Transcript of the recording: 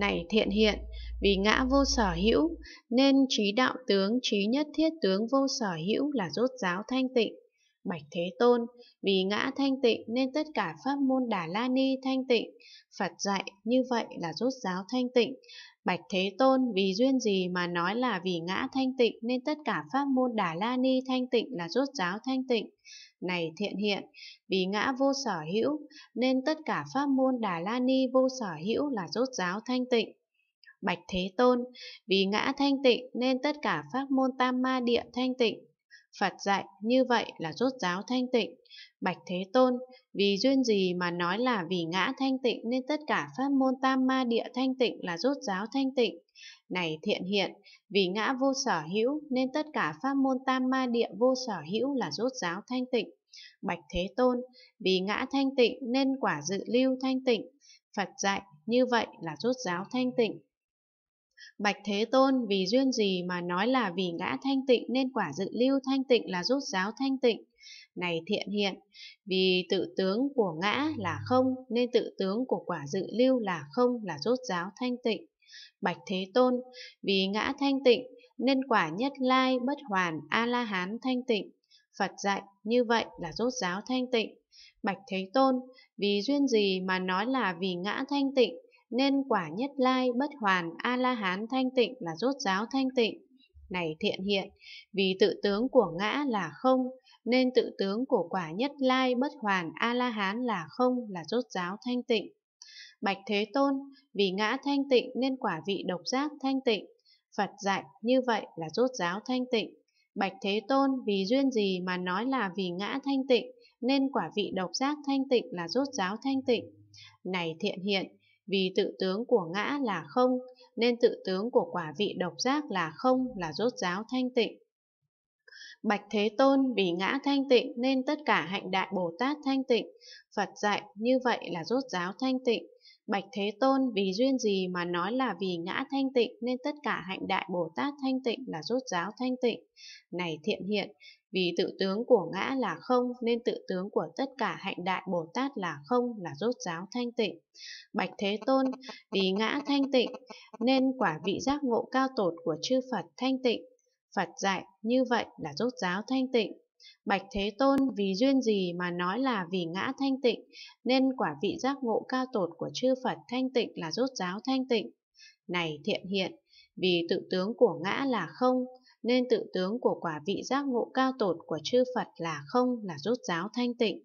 này thiện hiện vì ngã vô sở hữu nên trí đạo tướng trí nhất thiết tướng vô sở hữu là rốt giáo thanh tịnh Bạch Thế Tôn, vì ngã thanh tịnh nên tất cả pháp môn Đà La Ni thanh tịnh, Phật dạy như vậy là rút giáo thanh tịnh. Bạch Thế Tôn, vì duyên gì mà nói là vì ngã thanh tịnh nên tất cả pháp môn Đà La Ni thanh tịnh là rút giáo thanh tịnh? Này thiện hiện, vì ngã vô sở hữu nên tất cả pháp môn Đà La Ni vô sở hữu là rút giáo thanh tịnh. Bạch Thế Tôn, vì ngã thanh tịnh nên tất cả pháp môn Tam Ma Địa thanh tịnh Phật dạy như vậy là rốt giáo thanh tịnh. Bạch Thế Tôn, vì duyên gì mà nói là vì ngã thanh tịnh nên tất cả pháp môn tam ma địa thanh tịnh là rốt giáo thanh tịnh. Này thiện hiện, vì ngã vô sở hữu nên tất cả pháp môn tam ma địa vô sở hữu là rốt giáo thanh tịnh. Bạch Thế Tôn, vì ngã thanh tịnh nên quả dự lưu thanh tịnh. Phật dạy, như vậy là rốt giáo thanh tịnh. Bạch Thế Tôn vì duyên gì mà nói là vì ngã thanh tịnh nên quả dự lưu thanh tịnh là rút giáo thanh tịnh. Này thiện hiện, vì tự tướng của ngã là không nên tự tướng của quả dự lưu là không là rút giáo thanh tịnh. Bạch Thế Tôn, vì ngã thanh tịnh nên quả nhất lai bất hoàn A-la-hán thanh tịnh. Phật dạy như vậy là rốt giáo thanh tịnh. Bạch Thế Tôn, vì duyên gì mà nói là vì ngã thanh tịnh nên quả nhất lai bất hoàn a la hán thanh tịnh là rốt giáo thanh tịnh này thiện hiện vì tự tướng của ngã là không nên tự tướng của quả nhất lai bất hoàn a la hán là không là rốt giáo thanh tịnh bạch thế tôn vì ngã thanh tịnh nên quả vị độc giác thanh tịnh phật dạy như vậy là rốt giáo thanh tịnh bạch thế tôn vì duyên gì mà nói là vì ngã thanh tịnh nên quả vị độc giác thanh tịnh là rốt giáo thanh tịnh này thiện hiện vì tự tướng của ngã là không, nên tự tướng của quả vị độc giác là không là rốt ráo thanh tịnh. Bạch Thế Tôn vì ngã thanh tịnh nên tất cả hạnh đại Bồ Tát thanh tịnh, Phật dạy như vậy là rốt giáo thanh tịnh. Bạch Thế Tôn vì duyên gì mà nói là vì ngã thanh tịnh nên tất cả hạnh đại Bồ Tát thanh tịnh là rốt giáo thanh tịnh. Này thiện hiện, vì tự tướng của ngã là không nên tự tướng của tất cả hạnh đại Bồ Tát là không là rốt giáo thanh tịnh. Bạch Thế Tôn, vì ngã thanh tịnh nên quả vị giác ngộ cao tột của chư Phật thanh tịnh Phật dạy như vậy là rốt giáo thanh tịnh. Bạch Thế Tôn vì duyên gì mà nói là vì ngã thanh tịnh, nên quả vị giác ngộ cao tột của chư Phật thanh tịnh là rốt giáo thanh tịnh. Này thiện hiện, vì tự tướng của ngã là không, nên tự tướng của quả vị giác ngộ cao tột của chư Phật là không là rốt giáo thanh tịnh.